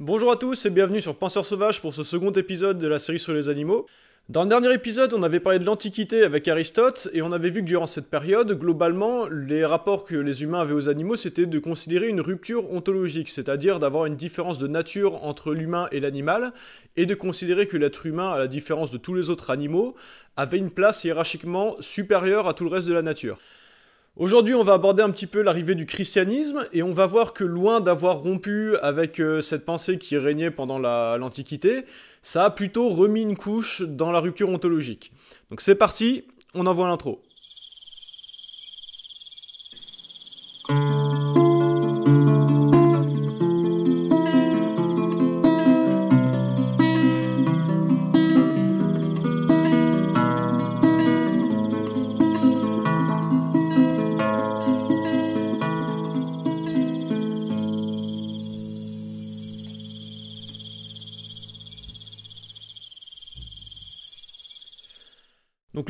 Bonjour à tous et bienvenue sur Penseur Sauvage pour ce second épisode de la série sur les animaux. Dans le dernier épisode, on avait parlé de l'Antiquité avec Aristote et on avait vu que durant cette période, globalement, les rapports que les humains avaient aux animaux, c'était de considérer une rupture ontologique, c'est-à-dire d'avoir une différence de nature entre l'humain et l'animal, et de considérer que l'être humain, à la différence de tous les autres animaux, avait une place hiérarchiquement supérieure à tout le reste de la nature. Aujourd'hui, on va aborder un petit peu l'arrivée du christianisme et on va voir que loin d'avoir rompu avec euh, cette pensée qui régnait pendant l'Antiquité, ça a plutôt remis une couche dans la rupture ontologique. Donc c'est parti, on envoie l'intro.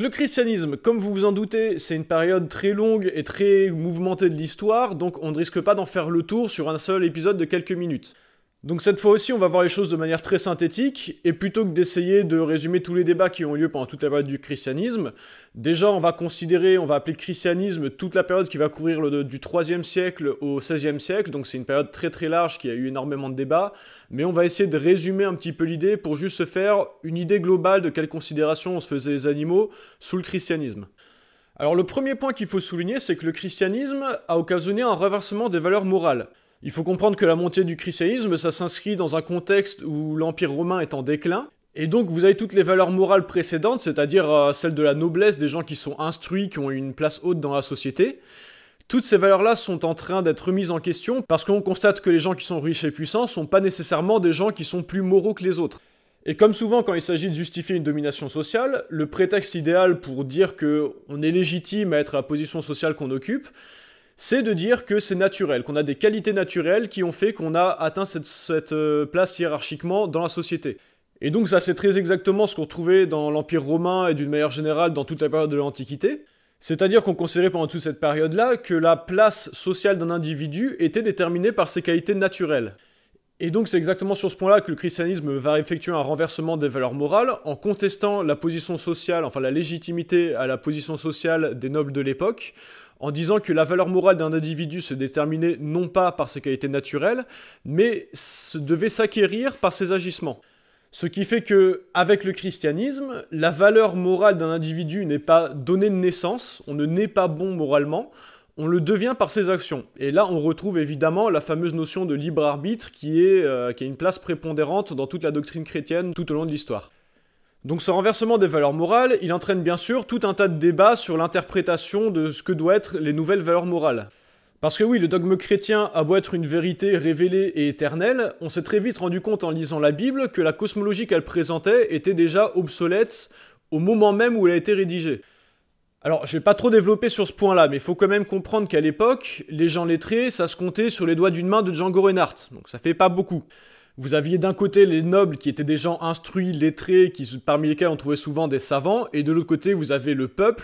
le christianisme, comme vous vous en doutez, c'est une période très longue et très mouvementée de l'histoire, donc on ne risque pas d'en faire le tour sur un seul épisode de quelques minutes. Donc cette fois aussi, on va voir les choses de manière très synthétique, et plutôt que d'essayer de résumer tous les débats qui ont lieu pendant toute la période du christianisme, déjà on va considérer, on va appeler christianisme toute la période qui va couvrir du 3e siècle au 16e siècle, donc c'est une période très très large qui a eu énormément de débats, mais on va essayer de résumer un petit peu l'idée pour juste se faire une idée globale de quelles considérations on se faisait les animaux sous le christianisme. Alors le premier point qu'il faut souligner, c'est que le christianisme a occasionné un renversement des valeurs morales. Il faut comprendre que la montée du christianisme, ça s'inscrit dans un contexte où l'Empire romain est en déclin, et donc vous avez toutes les valeurs morales précédentes, c'est-à-dire euh, celles de la noblesse, des gens qui sont instruits, qui ont une place haute dans la société. Toutes ces valeurs-là sont en train d'être remises en question parce qu'on constate que les gens qui sont riches et puissants sont pas nécessairement des gens qui sont plus moraux que les autres. Et comme souvent quand il s'agit de justifier une domination sociale, le prétexte idéal pour dire qu'on est légitime à être la position sociale qu'on occupe, c'est de dire que c'est naturel, qu'on a des qualités naturelles qui ont fait qu'on a atteint cette, euh, place hiérarchiquement dans la société. Et donc ça c'est très exactement ce qu'on trouvait dans l'Empire romain et d'une manière générale dans toute la période de l'Antiquité. C'est-à-dire qu'on considérait pendant toute cette période-là que la place sociale d'un individu était déterminée par ses qualités naturelles. Et donc c'est exactement sur ce point-là que le christianisme va effectuer un renversement des valeurs morales en contestant la position sociale, enfin la légitimité à la position sociale des nobles de l'époque, en disant que la valeur morale d'un individu se déterminait non pas par ses qualités naturelles, mais se devait s'acquérir par ses agissements. Ce qui fait que, avec le christianisme, la valeur morale d'un individu n'est pas donnée de naissance, on ne naît pas bon moralement, on le devient par ses actions. Et là, on retrouve évidemment la fameuse notion de libre arbitre qui, est, euh, qui a une place prépondérante dans toute la doctrine chrétienne tout au long de l'histoire. Donc ce renversement des valeurs morales, il entraîne bien sûr tout un tas de débats sur l'interprétation de ce que doivent être les nouvelles valeurs morales. Parce que oui, le dogme chrétien a beau être une vérité révélée et éternelle, on s'est très vite rendu compte en lisant la Bible que la cosmologie qu'elle présentait était déjà obsolète au moment même où elle a été rédigée. Alors, je vais pas trop développer sur ce point-là, mais il faut quand même comprendre qu'à l'époque, les gens lettrés, ça se comptait sur les doigts d'une main de Django Reinhardt, donc ça fait pas beaucoup. Vous aviez d'un côté les nobles qui étaient des gens instruits, lettrés, qui, parmi lesquels on trouvait souvent des savants, et de l'autre côté vous avez le peuple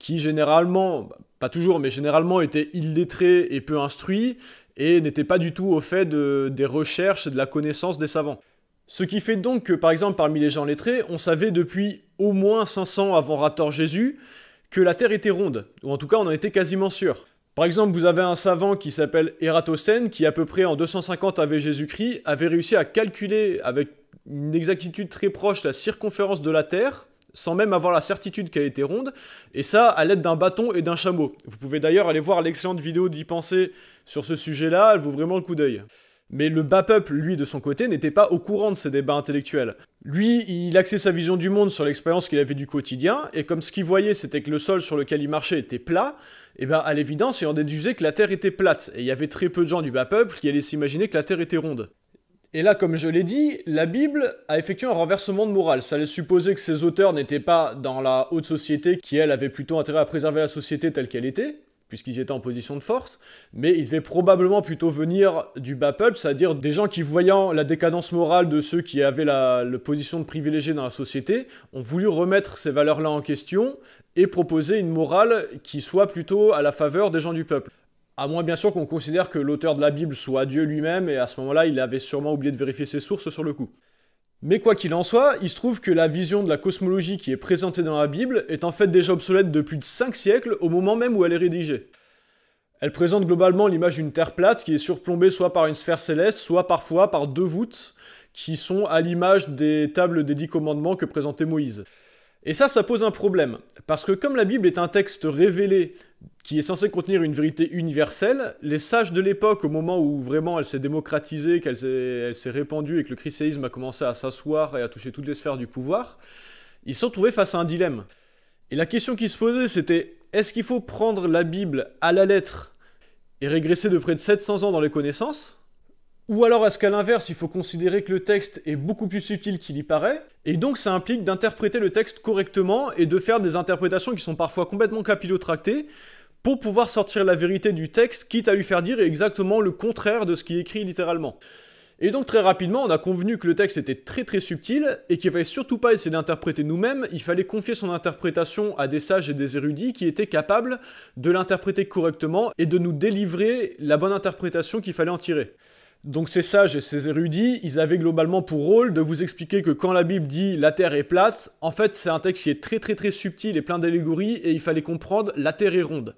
qui généralement, bah, pas toujours, mais généralement était illettré et peu instruit, et n'était pas du tout au fait de, des recherches et de la connaissance des savants. Ce qui fait donc que, par exemple, parmi les gens lettrés, on savait depuis au moins 500 avant Rator Jésus que la Terre était ronde, ou en tout cas on en était quasiment sûr. Par exemple, vous avez un savant qui s'appelle Eratosthène, qui à peu près en 250 avant Jésus-Christ avait réussi à calculer avec une exactitude très proche la circonférence de la Terre, sans même avoir la certitude qu'elle était ronde, et ça à l'aide d'un bâton et d'un chameau. Vous pouvez d'ailleurs aller voir l'excellente vidéo d'y penser sur ce sujet-là, elle vaut vraiment le coup d'œil. Mais le bas peuple, lui, de son côté, n'était pas au courant de ces débats intellectuels. Lui, il axait sa vision du monde sur l'expérience qu'il avait du quotidien, et comme ce qu'il voyait, c'était que le sol sur lequel il marchait était plat, et eh ben à l'évidence, et on déduisait que la Terre était plate, et il y avait très peu de gens du bas peuple qui allaient s'imaginer que la Terre était ronde. Et là, comme je l'ai dit, la Bible a effectué un renversement de morale. Ça allait supposer que ses auteurs n'étaient pas dans la haute société, qui elle avait plutôt intérêt à préserver la société telle qu'elle était, puisqu'ils étaient en position de force, mais il devait probablement plutôt venir du bas peuple, c'est-à-dire des gens qui, voyant la décadence morale de ceux qui avaient la, position de privilégiés dans la société, ont voulu remettre ces valeurs-là en question et proposer une morale qui soit plutôt à la faveur des gens du peuple. À moins bien sûr qu'on considère que l'auteur de la Bible soit Dieu lui-même, et à ce moment-là, il avait sûrement oublié de vérifier ses sources sur le coup. Mais quoi qu'il en soit, il se trouve que la vision de la cosmologie qui est présentée dans la Bible est en fait déjà obsolète depuis 5 siècles au moment même où elle est rédigée. Elle présente globalement l'image d'une Terre plate qui est surplombée soit par une sphère céleste, soit parfois par deux voûtes qui sont à l'image des tables des dix commandements que présentait Moïse. Et ça, ça pose un problème, parce que comme la Bible est un texte révélé qui est censé contenir une vérité universelle, les sages de l'époque, au moment où vraiment elle s'est démocratisée, qu'elle s'est répandue et que le christianisme a commencé à s'asseoir et à toucher toutes les sphères du pouvoir, ils se sont trouvés face à un dilemme. Et la question qui se posait, c'était est-ce qu'il faut prendre la Bible à la lettre et régresser de près de 700 ans dans les connaissances ou alors est-ce qu'à l'inverse, il faut considérer que le texte est beaucoup plus subtil qu'il y paraît, et donc ça implique d'interpréter le texte correctement et de faire des interprétations qui sont parfois complètement capillotractées pour pouvoir sortir la vérité du texte, quitte à lui faire dire exactement le contraire de ce qui est écrit littéralement. Et donc très rapidement, on a convenu que le texte était très très subtil et qu'il fallait surtout pas essayer d'interpréter nous-mêmes, il fallait confier son interprétation à des sages et des érudits qui étaient capables de l'interpréter correctement et de nous délivrer la bonne interprétation qu'il fallait en tirer. Donc ces sages et ces érudits, ils avaient globalement pour rôle de vous expliquer que quand la Bible dit la Terre est plate, en fait c'est un texte qui est très très très subtil et plein d'allégories et il fallait comprendre la Terre est ronde.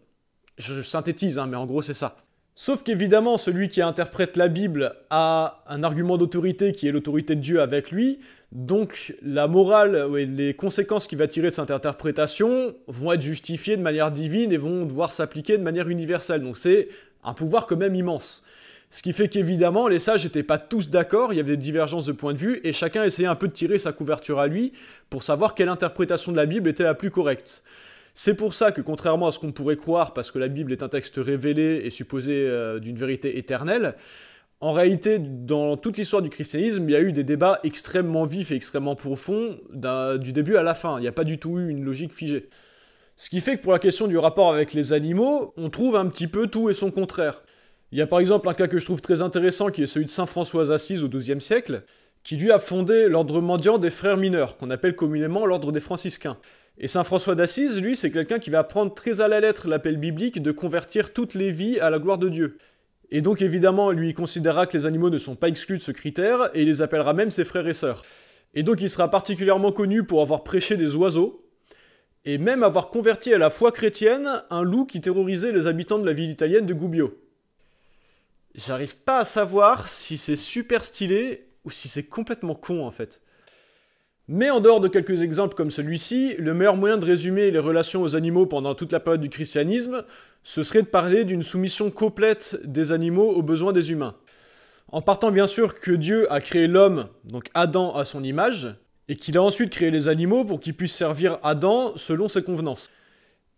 Je synthétise, hein, mais en gros c'est ça. Sauf qu'évidemment, celui qui interprète la Bible a un argument d'autorité qui est l'autorité de Dieu avec lui, donc la morale et les conséquences qu'il va tirer de cette interprétation vont être justifiées de manière divine et vont devoir s'appliquer de manière universelle. Donc c'est un pouvoir quand même immense. Ce qui fait qu'évidemment, les sages n'étaient pas tous d'accord, il y avait des divergences de point de vue, et chacun essayait un peu de tirer sa couverture à lui pour savoir quelle interprétation de la Bible était la plus correcte. C'est pour ça que, contrairement à ce qu'on pourrait croire, parce que la Bible est un texte révélé et supposé euh, d'une vérité éternelle, en réalité, dans toute l'histoire du christianisme, il y a eu des débats extrêmement vifs et extrêmement profonds du début à la fin. Il n'y a pas du tout eu une logique figée. Ce qui fait que pour la question du rapport avec les animaux, on trouve un petit peu tout et son contraire. Il y a par exemple un cas que je trouve très intéressant qui est celui de Saint François d'Assise au XIIe siècle, qui lui a fondé l'ordre mendiant des frères mineurs, qu'on appelle communément l'ordre des franciscains. Et Saint François d'Assise, lui, c'est quelqu'un qui va prendre très à la lettre l'appel biblique de convertir toutes les vies à la gloire de Dieu. Et donc évidemment, lui considérera que les animaux ne sont pas exclus de ce critère, et il les appellera même ses frères et sœurs. Et donc il sera particulièrement connu pour avoir prêché des oiseaux, et même avoir converti à la foi chrétienne un loup qui terrorisait les habitants de la ville italienne de Gubbio j'arrive pas à savoir si c'est super stylé ou si c'est complètement con en fait. Mais en dehors de quelques exemples comme celui-ci, le meilleur moyen de résumer les relations aux animaux pendant toute la période du christianisme, ce serait de parler d'une soumission complète des animaux aux besoins des humains. En partant bien sûr que Dieu a créé l'homme, donc Adam, à son image, et qu'il a ensuite créé les animaux pour qu'ils puissent servir Adam selon ses convenances.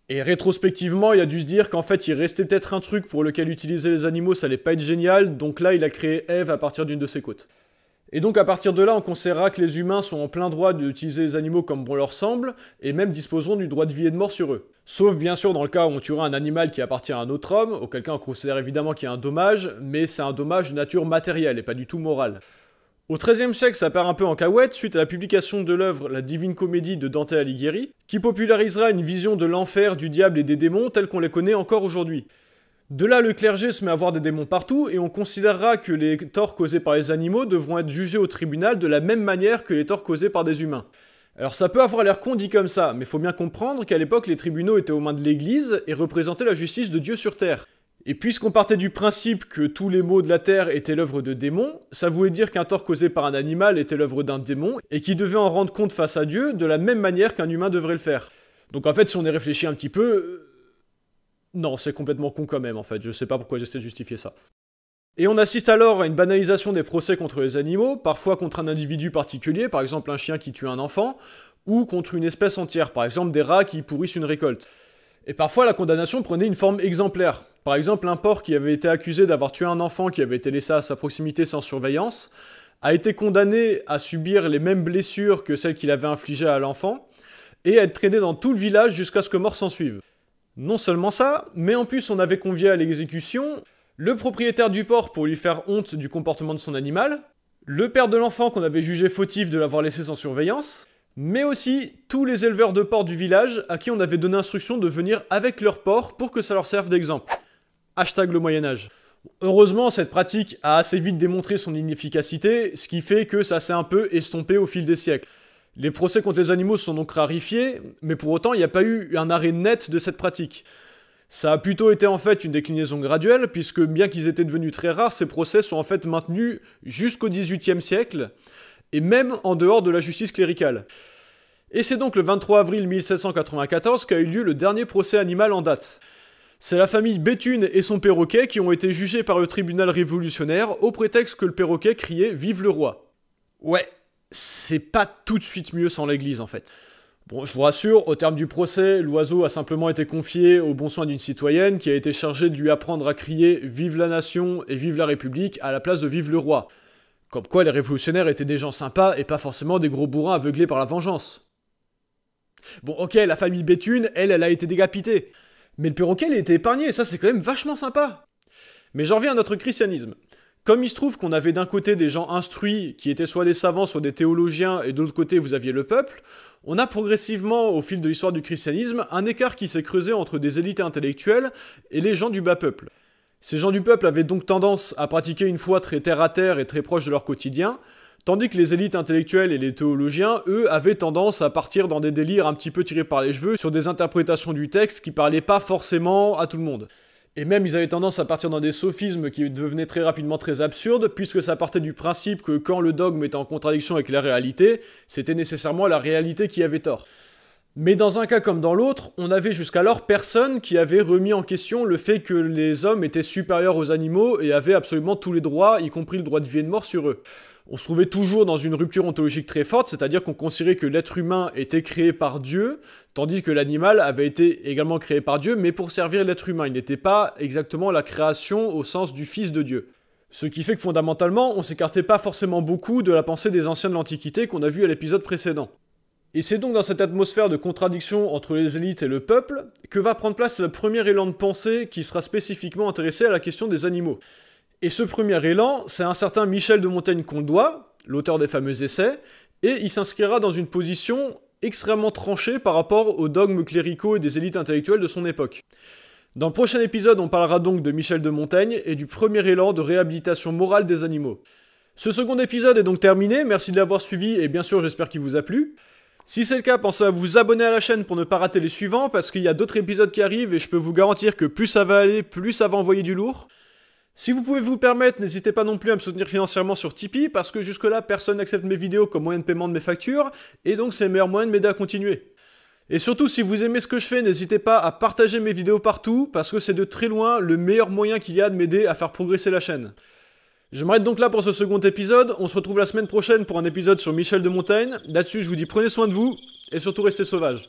Et rétrospectivement, il a dû se dire qu'en fait, il restait peut-être un truc pour lequel utiliser les animaux, ça allait pas être génial, donc là, il a créé Eve à partir d'une de ses côtes. Et donc à partir de là, on considérera que les humains sont en plein droit d'utiliser les animaux comme bon leur semble, et même disposeront du droit de vie et de mort sur eux. Sauf bien sûr dans le cas où on tuera un animal qui appartient à un autre homme, auquel cas on considère évidemment qu'il y a un dommage, mais c'est un dommage de nature matérielle et pas du tout moral. Au XIIIe siècle, ça part un peu en cahuète suite à la publication de l'œuvre La Divine Comédie de Dante Alighieri, qui popularisera une vision de l'enfer, du diable et des démons tels qu'on les connaît encore aujourd'hui. De là, le clergé se met à voir des démons partout et on considérera que les torts causés par les animaux devront être jugés au tribunal de la même manière que les torts causés par des humains. Alors ça peut avoir l'air con dit comme ça, mais faut bien comprendre qu'à l'époque les tribunaux étaient aux mains de l'Église et représentaient la justice de Dieu sur terre. Et puisqu'on partait du principe que tous les maux de la Terre étaient l'œuvre de démons, ça voulait dire qu'un tort causé par un animal était l'œuvre d'un démon, et qu'il devait en rendre compte face à Dieu de la même manière qu'un humain devrait le faire. Donc en fait, si on y réfléchit un petit peu... Euh, non, c'est complètement con quand même, en fait. Je sais pas pourquoi j'essaie de justifier ça. Et on assiste alors à une banalisation des procès contre les animaux, parfois contre un individu particulier, par exemple un chien qui tue un enfant, ou contre une espèce entière, par exemple des rats qui pourrissent une récolte. Et parfois la condamnation prenait une forme exemplaire. Par exemple, un porc qui avait été accusé d'avoir tué un enfant qui avait été laissé à sa proximité sans surveillance a été condamné à subir les mêmes blessures que celles qu'il avait infligées à l'enfant et à être traîné dans tout le village jusqu'à ce que mort s'en suive. Non seulement ça, mais en plus on avait convié à l'exécution le propriétaire du porc pour lui faire honte du comportement de son animal, le père de l'enfant qu'on avait jugé fautif de l'avoir laissé sans surveillance, mais aussi tous les éleveurs de porcs du village à qui on avait donné instruction de venir avec leur porc pour que ça leur serve d'exemple. Hashtag le Moyen-Âge. Heureusement, cette pratique a assez vite démontré son inefficacité, ce qui fait que ça s'est un peu estompé au fil des siècles. Les procès contre les animaux sont donc rarifiés, mais pour autant, il n'y a pas eu un arrêt net de cette pratique. Ça a plutôt été en fait une déclinaison graduelle, puisque bien qu'ils étaient devenus très rares, ces procès sont en fait maintenus jusqu'au XVIIIe siècle, et même en dehors de la justice cléricale. Et c'est donc le 23 avril 1794 qu'a eu lieu le dernier procès animal en date. C'est la famille Béthune et son perroquet qui ont été jugés par le tribunal révolutionnaire au prétexte que le perroquet criait Vive le roi. Ouais, c'est pas tout de suite mieux sans l'église en fait. Bon, je vous rassure, au terme du procès, l'oiseau a simplement été confié aux bons soins d'une citoyenne qui a été chargée de lui apprendre à crier Vive la nation et Vive la République à la place de Vive le roi. Comme quoi les révolutionnaires étaient des gens sympas et pas forcément des gros bourrins aveuglés par la vengeance. Bon ok, la famille Béthune, elle, elle a été décapitée. Mais le perroquet, il était épargné, et ça c'est quand même vachement sympa. Mais j'en reviens à notre christianisme. Comme il se trouve qu'on avait d'un côté des gens instruits, qui étaient soit des savants, soit des théologiens, et de l'autre côté vous aviez le peuple, on a progressivement, au fil de l'histoire du christianisme, un écart qui s'est creusé entre des élites intellectuelles et les gens du bas peuple. Ces gens du peuple avaient donc tendance à pratiquer une foi très terre à terre et très proche de leur quotidien, Tandis que les élites intellectuelles et les théologiens, eux, avaient tendance à partir dans des délires un petit peu tirés par les cheveux sur des interprétations du texte qui parlaient pas forcément à tout le monde. Et même, ils avaient tendance à partir dans des sophismes qui devenaient très rapidement très absurdes, puisque ça partait du principe que quand le dogme était en contradiction avec la réalité, c'était nécessairement la réalité qui avait tort. Mais dans un cas comme dans l'autre, on n'avait jusqu'alors personne qui avait remis en question le fait que les hommes étaient supérieurs aux animaux et avaient absolument tous les droits, y compris le droit de vie et de mort sur eux on se trouvait toujours dans une rupture ontologique très forte, c'est-à-dire qu'on considérait que l'être humain était créé par Dieu, tandis que l'animal avait été également créé par Dieu, mais pour servir l'être humain. Il n'était pas exactement la création au sens du Fils de Dieu. Ce qui fait que fondamentalement, on s'écartait pas forcément beaucoup de la pensée des anciens de l'Antiquité qu'on a vue à l'épisode précédent. Et c'est donc dans cette atmosphère de contradiction entre les élites et le peuple que va prendre place le premier élan de pensée qui sera spécifiquement intéressé à la question des animaux. Et ce premier élan, c'est un certain Michel de Montaigne doit, l'auteur des fameux essais, et il s'inscrira dans une position extrêmement tranchée par rapport aux dogmes cléricaux et des élites intellectuelles de son époque. Dans le prochain épisode, on parlera donc de Michel de Montaigne et du premier élan de réhabilitation morale des animaux. Ce second épisode est donc terminé, merci de l'avoir suivi et bien sûr j'espère qu'il vous a plu. Si c'est le cas, pensez à vous abonner à la chaîne pour ne pas rater les suivants parce qu'il y a d'autres épisodes qui arrivent et je peux vous garantir que plus ça va aller, plus ça va envoyer du lourd. Si vous pouvez vous permettre, n'hésitez pas non plus à me soutenir financièrement sur Tipeee, parce que jusque-là, personne n'accepte mes vidéos comme moyen de paiement de mes factures, et donc c'est le meilleur moyen de m'aider à continuer. Et surtout, si vous aimez ce que je fais, n'hésitez pas à partager mes vidéos partout, parce que c'est de très loin le meilleur moyen qu'il y a de m'aider à faire progresser la chaîne. Je m'arrête donc là pour ce second épisode, on se retrouve la semaine prochaine pour un épisode sur Michel de Montaigne, là-dessus je vous dis prenez soin de vous, et surtout restez sauvages.